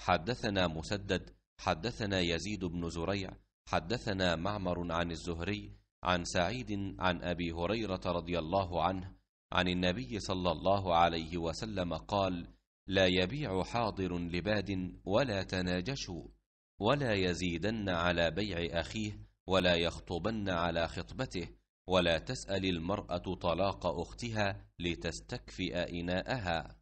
حدثنا مسدد حدثنا يزيد بن زريع حدثنا معمر عن الزهري عن سعيد عن ابي هريره رضي الله عنه عن النبي صلى الله عليه وسلم قال لا يبيع حاضر لباد ولا تناجشوا ولا يزيدن على بيع اخيه ولا يخطبن على خطبته ولا تسال المراه طلاق اختها لتستكفئ اناءها